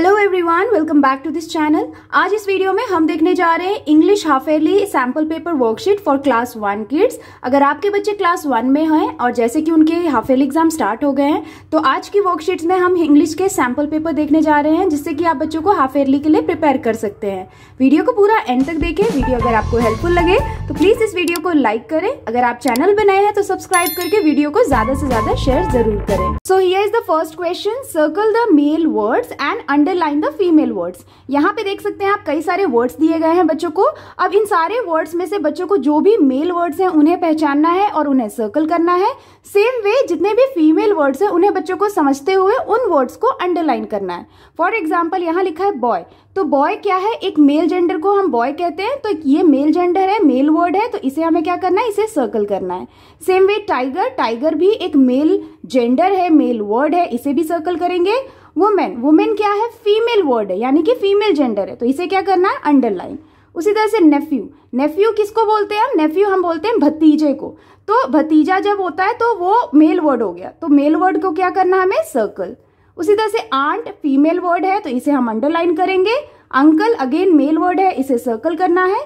Hello everyone welcome back to this channel आज इस video में हम देखने जा रहे हैं English half yearly sample paper worksheet for class one kids अगर आपके बच्चे क्लास वन में हैं और जैसे कि उनके हाफ एयरली एग्जाम स्टार्ट हो गए हैं तो आज की वर्कशीट्स में हम इंग्लिश के सैम्पल पेपर देखने जा रहे हैं जिससे कि आप बच्चों को हाफ एयरली के लिए प्रिपेयर कर सकते हैं वीडियो को पूरा एंड तक देखें वीडियो अगर आपको हेल्पफुल लगे तो प्लीज इस वीडियो को लाइक करें अगर आप चैनल बनाए हैं तो सब्सक्राइब करके वीडियो को ज्यादा से ज्यादा शेयर जरूर करें so here is the first question circle the male words and underline the female words यहाँ पे देख सकते हैं आप कई सारे वर्ड्स दिए गए हैं बच्चों को अब इन सारे वर्ड्स में से बच्चों को जो भी मेल वर्ड्स हैं उन्हें पहचानना है और उन्हें सर्कल करना है सेम वे जितने भी फीमेल वर्ड्स हैं उन्हें बच्चों को समझते हुए उन वर्ड्स को अंडरलाइन करना है फॉर एग्जाम्पल यहाँ लिखा है बॉय तो बॉय क्या है एक मेल जेंडर को हम बॉय कहते हैं तो ये मेल जेंडर है मेल वर्ड है तो इसे हमें क्या करना है इसे सर्कल करना है सेम वे टाइगर टाइगर भी एक मेल जेंडर है मेल वर्ड है इसे भी सर्कल करेंगे वुमेन वुमेन क्या है फीमेल वर्ड है यानी कि फीमेल जेंडर है तो इसे क्या करना है अंडरलाइन उसी तरह से नेफ्यू नेफ्यू किसको बोलते हैं हम नेफ्यू हम बोलते हैं भतीजे को तो भतीजा जब होता है तो वो मेल वर्ड हो गया तो मेल वर्ड को क्या करना है हमें सर्कल उसी तरह से आंट फीमेल वर्ड है तो इसे हम अंडरलाइन करेंगे अंकल अगेन मेल वर्ड है इसे सर्कल करना है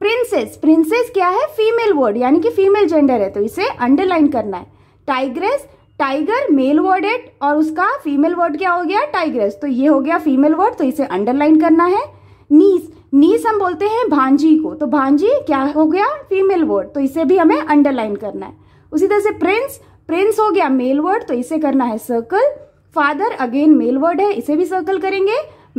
प्रिंसेस प्रिंसेस क्या है फीमेल वर्ड यानी कि फीमेल जेंडर है तो इसे अंडरलाइन करना है टाइग्रेस टाइगर मेल वर्ड एट और उसका फीमेल वर्ड क्या हो गया टाइग्रेस तो ये हो गया फीमेल वर्ड तो इसे अंडरलाइन करना है नीस नीस हम बोलते हैं भांजी को तो भांजी क्या हो गया फीमेल वर्ड तो इसे भी हमें अंडरलाइन करना है उसी तरह से प्रिंस प्रिंस हो गया मेल वर्ड तो इसे करना है circle father again male word है इसे भी सर्कल करेंगे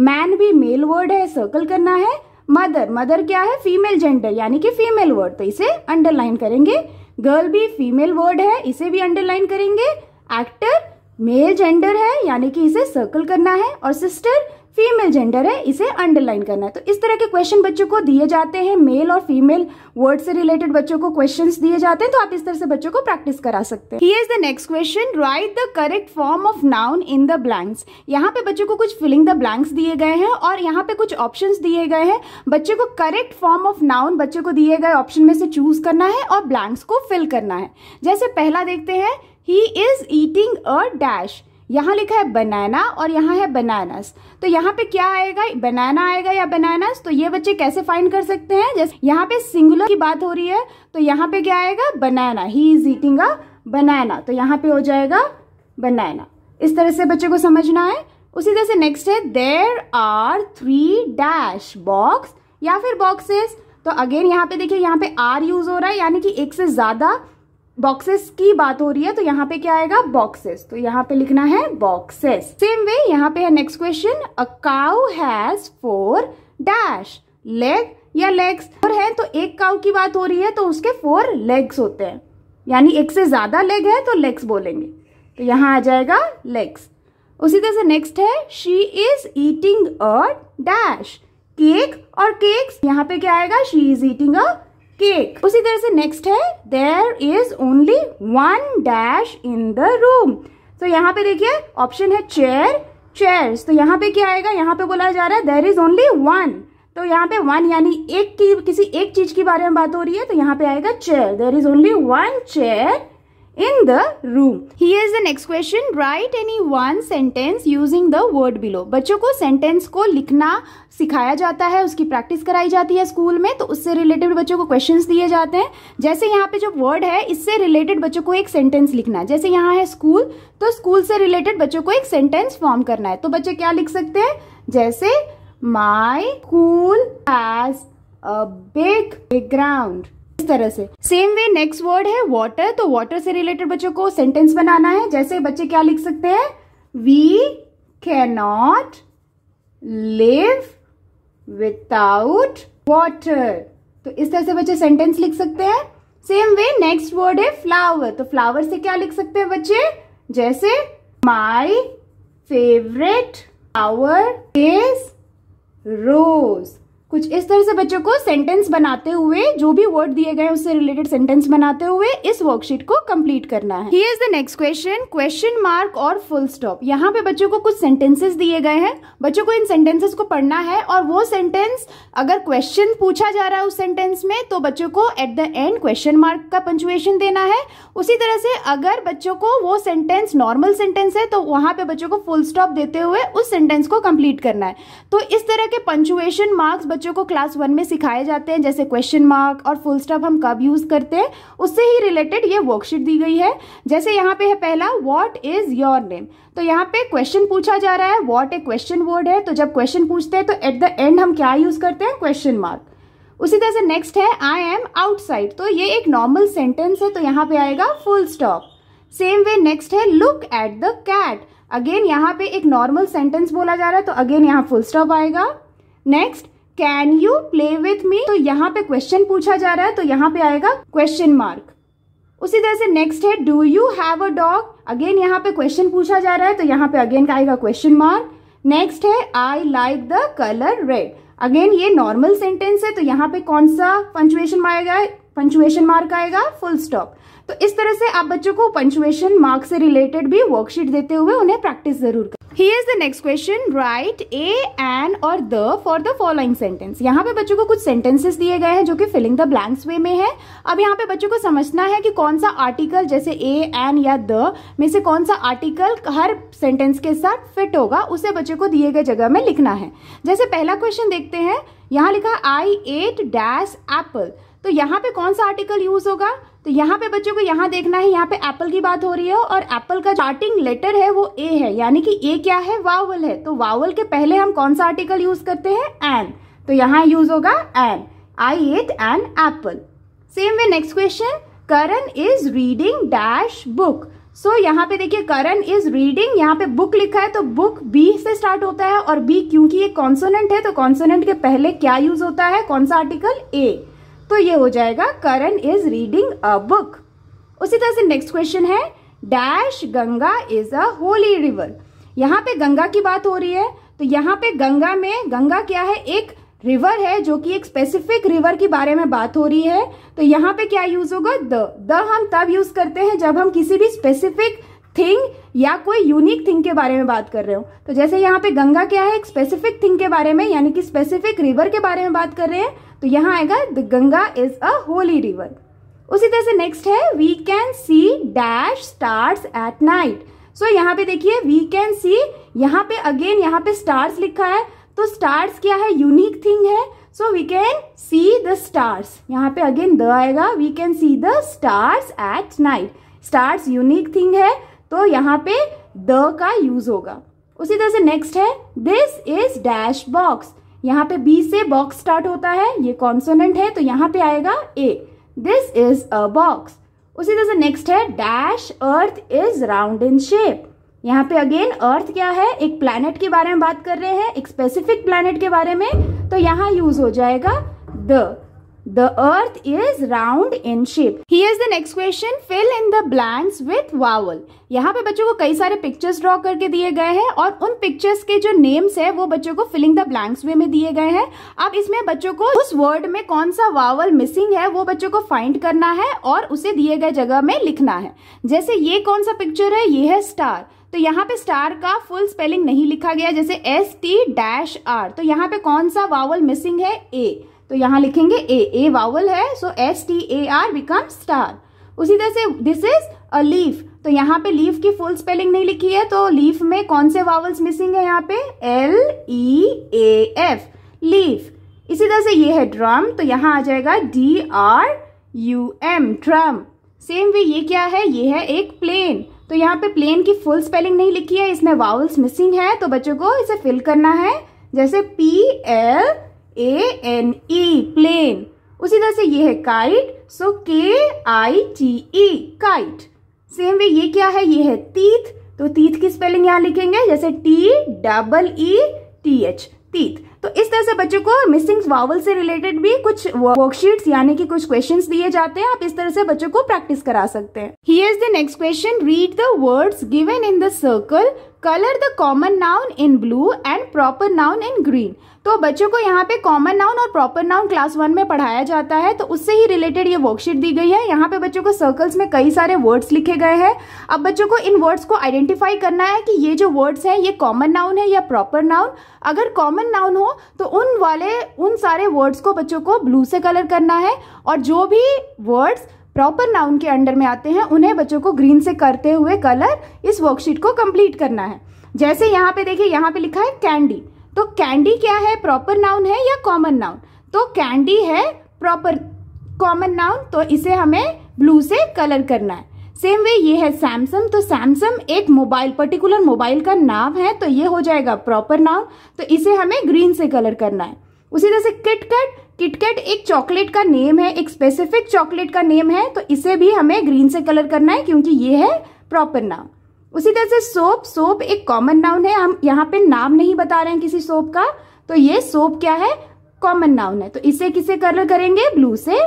मैन भी मेल वर्ड है सर्कल करना है मदर मदर क्या है फीमेल जेंडर यानी कि फीमेल वर्ड तो इसे अंडरलाइन करेंगे गर्ल भी फीमेल वर्ड है इसे भी अंडरलाइन करेंगे एक्टर मेल जेंडर है यानी कि इसे सर्कल करना है और सिस्टर फीमेल जेंडर है इसे अंडरलाइन करना है तो इस तरह के क्वेश्चन बच्चों को दिए जाते हैं मेल और फीमेल वर्ड से रिलेटेड बच्चों को क्वेश्चंस दिए जाते हैं तो आप इस तरह से बच्चों को प्रैक्टिस करा सकते हैं is the next question write the correct form of noun in the blanks यहाँ पे बच्चों को कुछ फिलिंग द ब्लैंक्स दिए गए हैं और यहाँ पे कुछ ऑप्शन दिए गए हैं बच्चे को करेक्ट फॉर्म ऑफ नाउन बच्चे को दिए गए ऑप्शन में से चूज करना है और ब्लैंक्स को फिल करना है जैसे पहला देखते हैं he is eating a dash यहाँ लिखा है बनाना और यहाँ है बनानास तो यहाँ पे क्या आएगा बनाना आएगा या बनानास तो ये बच्चे कैसे फाइंड कर सकते हैं जैसे यहाँ पे सिंगुलर की बात हो रही है तो यहाँ पे क्या आएगा बनाना ही इज ईटिंग अ बनाना तो यहाँ पे हो जाएगा बनाना इस तरह से बच्चे को समझना है उसी तरह से नेक्स्ट है there are three dash box या फिर बॉक्सेस तो अगेन यहाँ पे देखिए यहाँ पे आर यूज हो रहा है यानी कि एक से ज्यादा बॉक्सेस की बात हो रही है तो यहाँ पे क्या आएगा बॉक्सेस तो यहाँ पे लिखना है बॉक्सेस सेम वे यहाँ पे है next question a cow has four dash leg या लेग्स और है तो एक काउ की बात हो रही है तो उसके फोर लेग्स होते हैं यानी एक से ज़्यादा लेग है तो लेग्स बोलेंगे तो यहाँ आ जाएगा लेग्स उसी तरह से नेक्स्ट है she is eating a dash cake और केक्स यहाँ पे क्या आएगा she is eating a cake उसी तरह से नेक्स्ट है there is only one dash in the room तो यहाँ पे देखिए ऑप्शन है चेयर चेयर्स तो यहाँ पे क्या आएगा यहाँ पे बोला जा रहा है देर इज ओनली वन तो यहाँ पे वन यानी एक की किसी एक चीज के बारे में बात हो रही है तो यहाँ पे आएगा chair there is only one chair in the room. Here is the next question. Write any one sentence using the word below. बच्चों को sentence को लिखना सिखाया जाता है उसकी प्रैक्टिस कराई जाती है स्कूल में तो उससे रिलेटेड बच्चों को क्वेश्चंस दिए जाते हैं जैसे यहाँ पे जो वर्ड है इससे रिलेटेड बच्चों को एक सेंटेंस लिखना है जैसे यहाँ है स्कूल तो स्कूल से रिलेटेड बच्चों को एक सेंटेंस फॉर्म करना है तो बच्चे क्या लिख सकते हैं जैसे my school has a big ground इस तरह से सेम वे नेक्स्ट वर्ड है वॉटर तो वॉटर से रिलेटेड बच्चों को सेंटेंस बनाना है जैसे बच्चे क्या लिख सकते हैं we cannot live without water तो इस तरह से बच्चे सेंटेंस लिख सकते हैं सेम वे नेक्स्ट वर्ड है फ्लावर तो फ्लावर से क्या लिख सकते हैं बच्चे जैसे my favourite flower is rose कुछ इस तरह से बच्चों को सेंटेंस बनाते हुए जो भी वर्ड दिए गए उससे रिलेटेड सेंटेंस बनाते हुए इस वर्कशीट को कंप्लीट करना है is the next question question mark और फुल स्टॉप यहाँ पे बच्चों को कुछ सेंटेंसेस दिए गए हैं बच्चों को इन सेंटेंसेस को पढ़ना है और वो सेंटेंस अगर क्वेश्चन पूछा जा रहा है उस सेंटेंस में तो बच्चों को at the end question mark का पंचुएशन देना है उसी तरह से अगर बच्चों को वो सेंटेंस नॉर्मल सेंटेंस है तो वहां पे बच्चों को फुल स्टॉप देते हुए उस सेंटेंस को कंप्लीट करना है तो इस तरह के पंचुएशन मार्क्स बच्चों को क्लास वन में सिखाए जाते हैं जैसे क्वेश्चन मार्क और फुल स्टॉप हम कब यूज़ करते हैं उससे ही रिलेटेड ये वर्कशीट दी गई है जैसे यहाँ पे है पहला वॉट इज़ योर नेम तो यहाँ पे क्वेश्चन पूछा जा रहा है वॉट ए क्वेश्चन वर्ड है तो जब क्वेश्चन पूछते हैं तो एट द एंड हम क्या यूज़ करते हैं क्वेश्चन मार्क उसी तरह से नेक्स्ट है आई एम आउटसाइड तो ये एक नॉर्मल सेंटेंस है तो यहाँ पे आएगा full stop same way next है look at the cat again यहाँ पे एक नॉर्मल सेंटेंस बोला जा रहा है तो अगेन यहाँ फुल स्टॉप आएगा next can you play with me तो यहाँ पे क्वेश्चन पूछा जा रहा है तो यहाँ पे आएगा क्वेश्चन मार्क उसी तरह से नेक्स्ट है do you have a dog again यहाँ पे क्वेश्चन पूछा जा रहा है तो यहाँ पे अगेन आएगा क्वेश्चन मार्क नेक्स्ट है I like the colour red again ये नॉर्मल सेंटेंस है तो यहाँ पे कौन सा पंचुएशन आएगा पंचुएशन मार्क आएगा फुल स्टॉप तो इस तरह से आप बच्चों को पंचुएशन मार्क से रिलेटेड भी वर्कशीट देते हुए उन्हें प्रैक्टिस जरूर ही is the next question write a an और the for the following sentence यहाँ पे बच्चों को कुछ सेंटेंसेस दिए गए हैं जो कि फिलिंग द ब्लैंक्स वे में है अब यहाँ पे बच्चों को समझना है कि कौन सा आर्टिकल जैसे ए एन या द में से कौन सा आर्टिकल हर सेंटेंस के साथ फिट होगा उसे बच्चों को दिए गए जगह में लिखना है जैसे पहला क्वेश्चन देखते हैं यहाँ लिखा आई एट डैश एप्पल तो यहाँ पे कौन सा आर्टिकल यूज होगा तो यहाँ पे बच्चों को यहाँ देखना है यहाँ पे एप्पल की बात हो रही है और एप्पल का स्टार्टिंग लेटर है वो ए है यानी कि ए क्या है वावल है तो वावल के पहले हम कौन सा आर्टिकल यूज करते हैं एन तो यहाँ यूज होगा an I ate an apple same way next question Karan is reading dash book so यहाँ पे देखिए करण इज रीडिंग यहाँ पे बुक लिखा है तो बुक बी से स्टार्ट होता है और बी क्योंकि ये कॉन्सोनेंट है तो कॉन्सोनेंट के पहले क्या यूज होता है कौन सा आर्टिकल ए तो ये हो जाएगा Karan is reading a book उसी तरह से नेक्स्ट क्वेश्चन है dash Ganga is a holy river यहाँ पे गंगा की बात हो रही है तो यहाँ पे गंगा में गंगा क्या है एक रिवर है जो कि एक स्पेसिफिक रिवर के बारे में बात हो रही है तो यहाँ पे क्या यूज होगा द द हम तब यूज करते हैं जब हम किसी भी स्पेसिफिक थिंग या कोई यूनिक थिंग के बारे में बात कर रहे हो तो जैसे यहाँ पे गंगा क्या है एक स्पेसिफिक थिंग के बारे में यानी कि स्पेसिफिक रिवर के बारे में बात कर रहे हैं तो यहाँ आएगा the Ganga is a holy river उसी तरह से नेक्स्ट है we can see dash stars at night so यहाँ पे देखिए वी कैन सी यहाँ पे अगेन यहाँ पे स्टार्स लिखा है तो स्टार्स क्या है यूनिक थिंग है so we can see the stars यहाँ पे अगेन द आएगा we can see the stars at night stars unique thing है तो यहाँ पे द का यूज होगा उसी तरह से नेक्स्ट है दिस इज डैश बॉक्स यहाँ पे बी से बॉक्स स्टार्ट होता है ये कॉन्सोनेंट है तो यहाँ पे आएगा a this is a box उसी तरह से नेक्स्ट है dash earth is round in shape यहाँ पे अगेन अर्थ क्या है एक प्लैनेट के बारे में बात कर रहे हैं एक स्पेसिफिक प्लैनेट के बारे में तो यहाँ यूज हो जाएगा the The earth is round in shape. Here is the next question. Fill in the blanks with vowel. यहाँ पे बच्चों को कई सारे पिक्चर्स ड्रॉ करके दिए गए हैं और उन पिक्चर्स के जो नेम्स है वो बच्चों को फिलिंग द ब्लैंक्स वे में दिए गए हैं अब इसमें बच्चों को उस वर्ड में कौन सा वावल मिसिंग है वो बच्चों को फाइंड करना है और उसे दिए गए जगह में लिखना है जैसे ये कौन सा पिक्चर है ये है स्टार तो यहाँ पे स्टार का फुल स्पेलिंग नहीं लिखा गया जैसे एस टी डैश आर तो यहाँ पे कौन सा वावल मिसिंग है ए तो यहाँ लिखेंगे ए ए वावल है so S T A R become star उसी तरह से दिस इज अ लीफ तो यहाँ पे लीफ की फुल स्पेलिंग नहीं लिखी है तो लीफ में कौन से वावल्स मिसिंग है यहाँ पे L E A F leaf इसी तरह से ये है ड्रम तो यहाँ आ जाएगा D R U M drum same way ये क्या है ये है एक प्लेन तो यहाँ पे प्लेन की फुल स्पेलिंग नहीं लिखी है इसमें वावल्स मिसिंग है तो बच्चों को इसे फिल करना है जैसे P L A N E plane उसी तरह से ये है kite so K I T E kite same way ये क्या है ये है तीथ तो तीथ की स्पेलिंग यहां लिखेंगे जैसे T double E T H teeth तो इस तरह से बच्चों को मिसिंग वावल से रिलेटेड भी कुछ वर्कशीट यानी कि कुछ क्वेश्चंस दिए जाते हैं आप इस तरह से बच्चों को प्रैक्टिस करा सकते हैं here is the next question read the words given in the circle colour the common noun in blue and proper noun in green तो बच्चों को यहाँ पे कॉमन नाउन और प्रॉपर नाउन क्लास वन में पढ़ाया जाता है तो उससे ही रिलेटेड ये वर्कशीट दी गई है यहाँ पे बच्चों को सर्कल्स में कई सारे वर्ड्स लिखे गए हैं अब बच्चों को इन वर्ड्स को आइडेंटिफाई करना है कि ये जो वर्ड्स हैं ये कॉमन नाउन है या प्रॉपर नाउन अगर कॉमन नाउन हो तो उन वाले उन सारे वर्ड्स को बच्चों को ब्लू से कलर करना है और जो भी वर्ड्स प्रॉपर नाउन के अंडर में आते हैं उन्हें बच्चों को ग्रीन से करते हुए कलर इस वर्कशीट को कंप्लीट करना है जैसे यहाँ पे देखिए यहाँ पे लिखा है कैंडी तो कैंडी क्या है प्रॉपर नाउन है या कॉमन नाउन तो कैंडी है प्रॉपर कॉमन नाउन तो इसे हमें ब्लू से कलर करना है सेम वे ये है सैमसंग तो सैमसंग एक मोबाइल पर्टिकुलर मोबाइल का नाम है तो ये हो जाएगा प्रॉपर नाउन तो इसे हमें ग्रीन से कलर करना है उसी तरह से किटकट किटकेट एक चॉकलेट का नेम है एक स्पेसिफिक चॉकलेट का नेम है तो इसे भी हमें ग्रीन से कलर करना है क्योंकि ये है प्रॉपर नाम उसी तरह से सोप सोप एक कॉमन नाउन है हम यहाँ पे नाम नहीं बता रहे हैं किसी सोप का तो ये सोप क्या है कॉमन नाउन है तो इसे किसे कलर करेंगे ब्लू से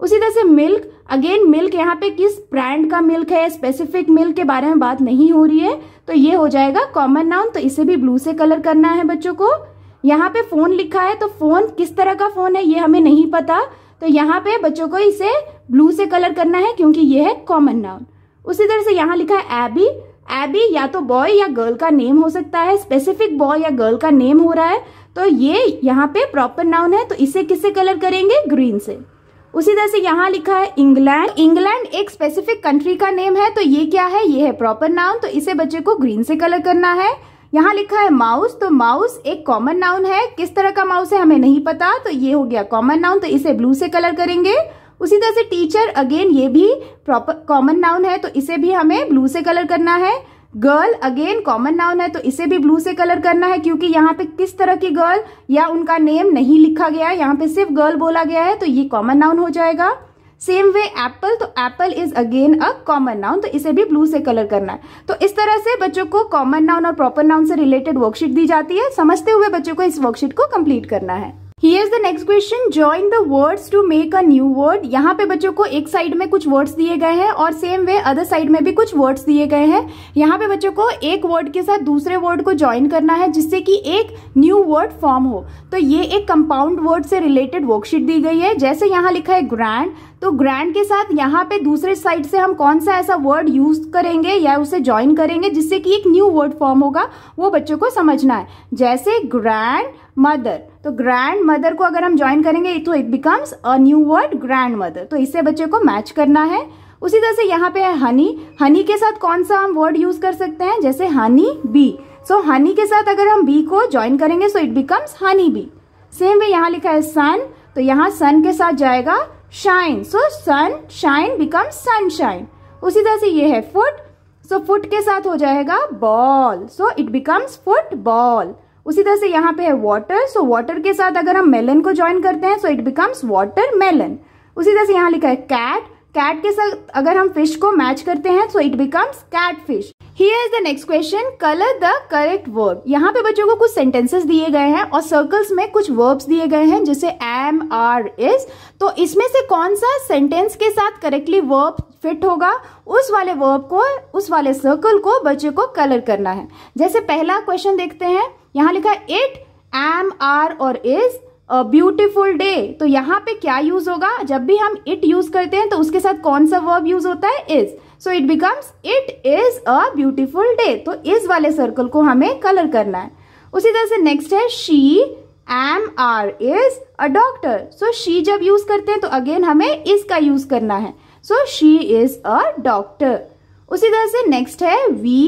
उसी तरह से मिल्क अगेन मिल्क यहाँ पे किस ब्रांड का मिल्क है स्पेसिफिक मिल्क के बारे में बात नहीं हो रही है तो ये हो जाएगा कॉमन नाउन तो इसे भी ब्लू से कलर करना है बच्चों को यहाँ पे फ़ोन लिखा है तो फ़ोन किस तरह का फ़ोन है ये हमें नहीं पता तो यहाँ पे बच्चों को इसे ब्लू से कलर करना है क्योंकि ये है कॉमन नाउन उसी तरह से यहाँ लिखा है एबी एबी या तो बॉय या गर्ल का नेम हो सकता है स्पेसिफिक बॉय या गर्ल का नेम हो रहा है तो ये यहाँ पे प्रॉपर नाउन है तो इसे किससे कलर करेंगे ग्रीन से उसी तरह से यहाँ लिखा है इंग्लैंड इंग्लैंड एक स्पेसिफिक कंट्री का नेम है तो ये क्या है ये है प्रॉपर नाउन तो इसे बच्चे को ग्रीन से कलर करना है यहाँ लिखा है माउस तो माउस एक कॉमन नाउन है किस तरह का माउस है हमें नहीं पता तो ये हो गया कॉमन नाउन तो इसे ब्लू से कलर करेंगे उसी तरह से टीचर अगेन ये भी प्रॉपर कॉमन नाउन है तो इसे भी हमें ब्लू से कलर करना है गर्ल अगेन कॉमन नाउन है तो इसे भी ब्लू से कलर करना है क्योंकि यहाँ पे किस तरह की गर्ल या उनका नेम नहीं लिखा गया यहाँ पे सिर्फ गर्ल बोला गया है तो ये कॉमन नाउन हो जाएगा सेम वे एप्पल तो apple is again a common noun तो इसे भी ब्लू से कलर करना है तो इस तरह से बच्चों को कॉमन नाउन और प्रॉपर नाउन से रिलेटेड वर्कशीट दी जाती है समझते हुए बच्चों को इस वर्कशीट को कंप्लीट करना है here's the next question join the words to make a new word यहाँ पे बच्चों को एक साइड में कुछ वर्ड्स दिए गए हैं और सेम वे अदर साइड में भी कुछ वर्ड्स दिए गए हैं यहाँ पे बच्चों को एक वर्ड के साथ दूसरे वर्ड को ज्वाइन करना है जिससे कि एक न्यू वर्ड फॉर्म हो तो ये एक कंपाउंड वर्ड से रिलेटेड वर्कशीट दी गई है जैसे यहाँ लिखा है ग्रैंड तो ग्रैंड के साथ यहाँ पे दूसरे साइड से हम कौन सा ऐसा वर्ड यूज करेंगे या उसे ज्वाइन करेंगे जिससे कि एक न्यू वर्ड फॉर्म होगा वो बच्चों को समझना है जैसे ग्रैंड मदर तो ग्रैंड मदर को अगर हम ज्वाइन करेंगे तो it becomes a new word grand mother तो इससे बच्चे को मैच करना है उसी तरह से यहाँ पे है हनी हनी के साथ कौन सा हम वर्ड यूज कर सकते हैं जैसे हनी बी सो हनी के साथ अगर हम बी को ज्वाइन करेंगे so it becomes honeybee same way यहाँ लिखा है सन तो यहाँ सन के साथ जाएगा shine so sun shine becomes sunshine उसी तरह से ये है फुट सो so, फुट के साथ हो जाएगा ball so it becomes football उसी तरह से यहाँ पे है वाटर सो वाटर के साथ अगर हम मेलन को ज्वाइन करते हैं so it becomes watermelon उसी तरह से यहाँ लिखा है कैट कैट के साथ अगर हम फिश को मैच करते हैं so it becomes catfish here is the next question colour the correct verb यहाँ पे बच्चों को कुछ सेंटेंसेस दिए गए हैं और सर्कल्स में कुछ वर्ब्स दिए गए हैं जैसे एम आर इज तो इसमें से कौन सा सेंटेंस के साथ करेक्टली वर्ब फिट होगा उस वाले वर्ब को उस वाले सर्कल को बच्चे को कलर करना है जैसे पहला क्वेश्चन देखते हैं यहाँ लिखा है इट एम आर और इज अ ब्यूटिफुल डे तो यहाँ पे क्या यूज होगा जब भी हम इट यूज करते हैं तो उसके साथ कौन सा वर्ब यूज होता है is so it becomes it is a beautiful day तो इज वाले सर्कल को हमें कलर करना है उसी तरह से नेक्स्ट है she am are is a doctor so she जब यूज करते हैं तो अगेन हमें इज का यूज करना है so she is a doctor उसी तरह से नेक्स्ट है we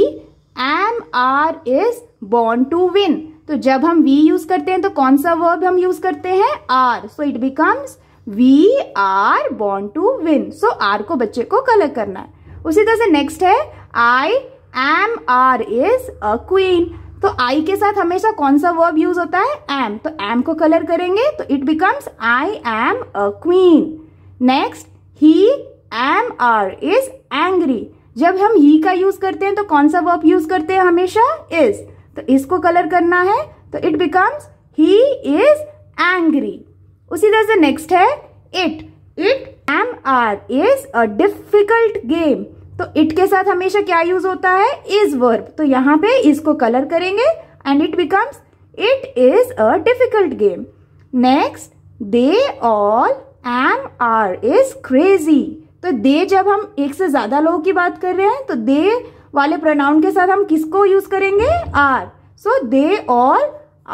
am are is born to win तो जब हम वी यूज करते हैं तो कौन सा वर्ब हम यूज करते हैं are so it becomes we are born to win so are को बच्चे को कलर करना है उसी तरह से नेक्स्ट है I am are is a queen तो आई के साथ हमेशा कौन सा वर्ब यूज होता है एम तो एम को कलर करेंगे तो it becomes I am a queen next he am are is angry जब हम ही का यूज करते हैं तो कौन सा वर्ब यूज करते हैं हमेशा इज तो इसको कलर करना है तो it becomes he is angry उसी तरह से नेक्स्ट है it it am are is a difficult game तो इट के साथ हमेशा क्या यूज होता है इज वर्ब तो यहाँ पे इसको कलर करेंगे and it becomes it is a difficult game next they all am are is crazy तो दे जब हम एक से ज्यादा लोगों की बात कर रहे हैं तो दे वाले प्रोनाउन के साथ हम किसको यूज करेंगे are so they all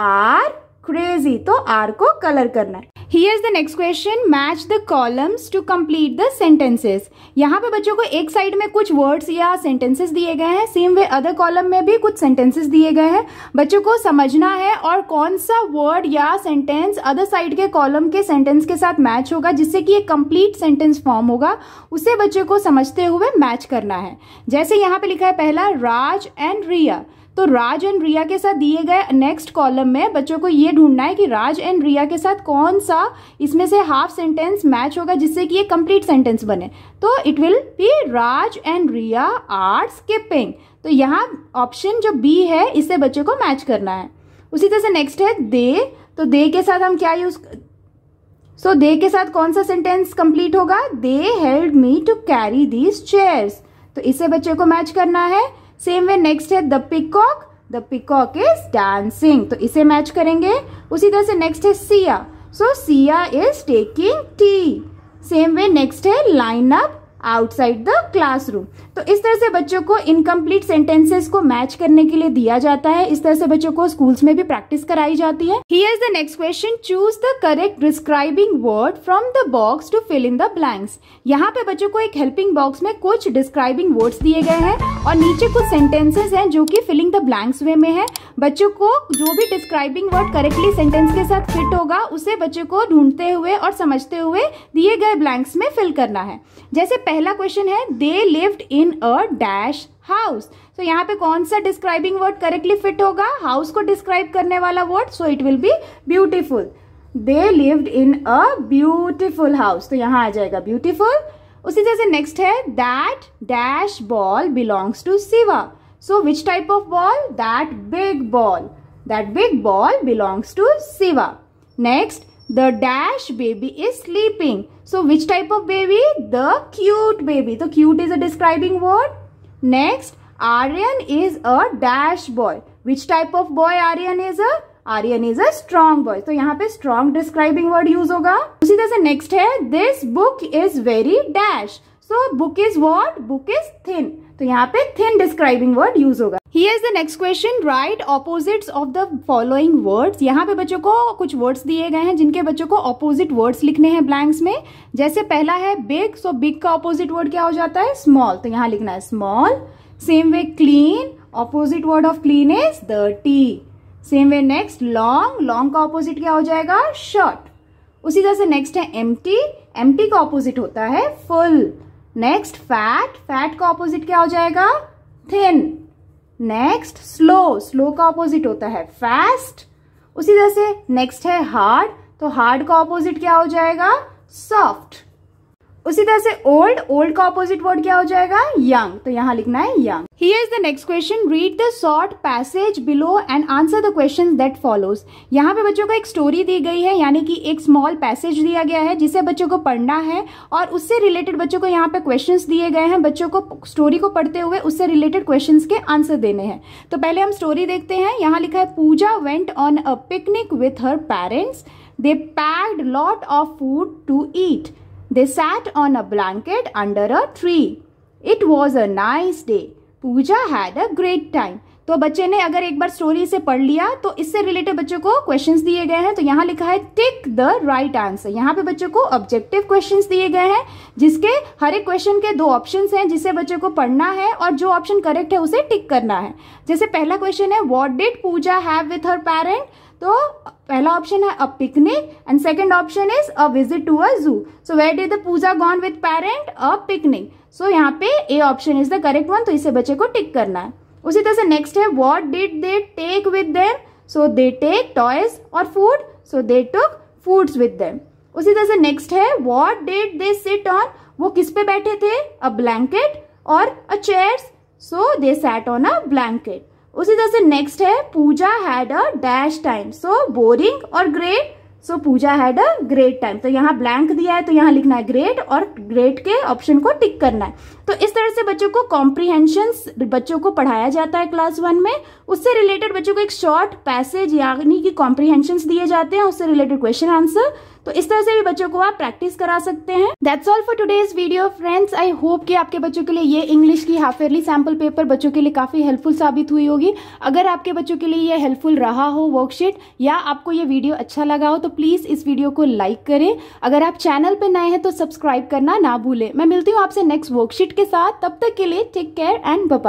are crazy तो आर को कलर करना है is the next question match the columns to complete the sentences यहाँ पे बच्चों को एक साइड में कुछ वर्ड्स या सेंटेंसेस दिए गए हैं सेम वे अदर कॉलम में भी कुछ सेंटेंसेस दिए गए हैं बच्चों को समझना है और कौन सा वर्ड या सेंटेंस अदर साइड के कॉलम के सेंटेंस के साथ मैच होगा जिससे कि एक कंप्लीट सेंटेंस फॉर्म होगा उसे बच्चों को समझते हुए मैच करना है जैसे यहाँ पे लिखा है पहला राज एंड रिया तो राज एंड रिया के साथ दिए गए नेक्स्ट कॉलम में बच्चों को ये ढूंढना है कि राज एंड रिया के साथ कौन सा इसमें से हाफ सेंटेंस मैच होगा जिससे कि ये कंप्लीट सेंटेंस बने तो it will be Raj and Riya are skipping तो यहाँ ऑप्शन जो बी है इससे बच्चों को मैच करना है उसी तरह से नेक्स्ट है दे तो दे के साथ हम क्या यूज़ सो दे के साथ कौन सा सेंटेंस कंप्लीट होगा they help me to carry these chairs तो इसे बच्चे को मैच करना है सेम वे नेक्स्ट है the peacock the peacock is dancing तो इसे मैच करेंगे उसी तरह से नेक्स्ट है Siya so Siya is taking tea same way next है line up outside the classroom तो इस तरह से बच्चों को इनकम्प्लीट सेंटेंसेस को मैच करने के लिए दिया जाता है इस तरह से बच्चों को स्कूल्स में भी प्रैक्टिस कराई जाती है here is the next question choose the correct describing word from the box to fill in the blanks यहाँ पे बच्चों को एक हेल्पिंग बॉक्स में कुछ डिस्क्राइबिंग वर्ड्स दिए गए हैं और नीचे कुछ सेंटेंसेज हैं जो कि फिलिंग द ब्लैंक्स वे में है बच्चों को जो भी डिस्क्राइबिंग वर्ड करेक्टली सेंटेंस के साथ फिट होगा उसे बच्चों को ढूंढते हुए और समझते हुए दिए गए ब्लैंक्स में फिल करना है जैसे पहला क्वेश्चन है they lived in a dash house तो यहाँ पे कौन सा डिस्क्राइबिंग वर्ड करेक्टली फिट होगा हाउस को डिस्क्राइब करने वाला word so it will be beautiful they lived in a beautiful house तो यहाँ आ जाएगा ब्यूटिफुल उसी जैसे नेक्स्ट है that dash ball belongs to Siva so which type of ball that big ball that big ball belongs to Siva next the dash baby is sleeping so which type of baby the cute baby so cute is a describing word next aryan is a dash boy which type of boy aryan is a Aryan is a strong boy. So यहाँ पे strong describing word use होगा उसी तरह से next है This book is very dash. So book is what? Book is thin. तो यहाँ पे थिन डिस्क्राइबिंग वर्ड यूज होगा here is the next question write opposite of the following words यहाँ पे बच्चों को कुछ वर्ड्स दिए गए हैं जिनके बच्चों को ऑपोजिट वर्ड्स लिखने हैं ब्लैंक्स में जैसे पहला है बिग सो बिग का ऑपोजिट वर्ड क्या हो जाता है स्मॉल तो यहाँ लिखना है small same way clean opposite word of clean is द टी same way next long long का ऑपोजिट क्या हो जाएगा शॉर्ट उसी तरह से नेक्स्ट है एम टी का ऑपोजिट होता है फुल नेक्स्ट फैट फैट का ऑपोजिट क्या हो जाएगा थिन नेक्स्ट स्लो स्लो का ऑपोजिट होता है फैस्ट उसी तरह से नेक्स्ट है हार्ड तो हार्ड का ऑपोजिट क्या हो जाएगा सॉफ्ट उसी तरह से ओल्ड ओल्ड का ऑपोजिट वर्ड क्या हो जाएगा यंग तो यहाँ लिखना है young here is the next question read the short passage below and answer the question that follows यहाँ पे बच्चों को एक स्टोरी दी गई है यानी कि एक स्मॉल पैसेज दिया गया है जिसे बच्चों को पढ़ना है और उससे रिलेटेड बच्चों को यहाँ पे क्वेश्चन दिए गए हैं बच्चों को स्टोरी को पढ़ते हुए उससे रिलेटेड क्वेश्चन के आंसर देने हैं तो पहले हम स्टोरी देखते हैं यहाँ लिखा है Pooja went on a picnic with her parents they packed lot of food to eat They sat on a blanket under a tree. It was a nice day. Pooja had a great time. तो बच्चे ने अगर एक बार story से पढ़ लिया तो इससे रिलेटेड बच्चों को क्वेश्चंस दिए गए हैं तो यहाँ लिखा है टिक द राइट आंसर यहाँ पे बच्चों को ऑब्जेक्टिव क्वेश्चंस दिए गए हैं जिसके हर एक क्वेश्चन के दो ऑप्शंस हैं जिसे बच्चों को पढ़ना है और जो ऑप्शन करेक्ट है उसे टिक करना है जैसे पहला क्वेश्चन है what did Pooja have with her parent तो पहला ऑप्शन है a picnic and second option is a visit to a zoo so where did the Pooja gone with parent a picnic so यहाँ पे A option is the correct one तो इसे बच्चे को टिक करना है उसी तरह से नेक्स्ट है what did they take with them so they take toys और food so they took foods with them उसी तरह से नेक्स्ट है what did they sit on वो किस पे बैठे थे अ ब्लैंकेट और a chairs so they sat on a blanket उसी तरह से नेक्स्ट है Pooja had a dash time so boring और great so Pooja had a great time तो यहाँ ब्लैंक दिया है तो यहाँ लिखना है ग्रेट और ग्रेट के ऑप्शन को टिक करना है तो इस तरह से बच्चों को कॉम्प्रीहेंशन बच्चों को पढ़ाया जाता है क्लास वन में उससे रिलेटेड बच्चों को एक शॉर्ट पैसेज यानी कि कॉम्प्रीहेंशन दिए जाते हैं उससे रिलेटेड क्वेश्चन आंसर तो इस तरह से भी बच्चों को आप प्रैक्टिस करा सकते हैं that's all for today's video friends I hope कि आपके बच्चों के लिए ये इंग्लिश की हाफ एयरली सैम्पल पेपर बच्चों के लिए काफ़ी हेल्पफुल साबित हुई होगी अगर आपके बच्चों के लिए ये हेल्पफुल रहा हो वर्कशीट या आपको ये वीडियो अच्छा लगा हो तो प्लीज़ इस वीडियो को लाइक करें अगर आप चैनल पर नए हैं तो सब्सक्राइब करना ना भूलें मैं मिलती हूँ आपसे नेक्स्ट वर्कशीट के साथ तब तक के लिए टेक केयर एंड बबा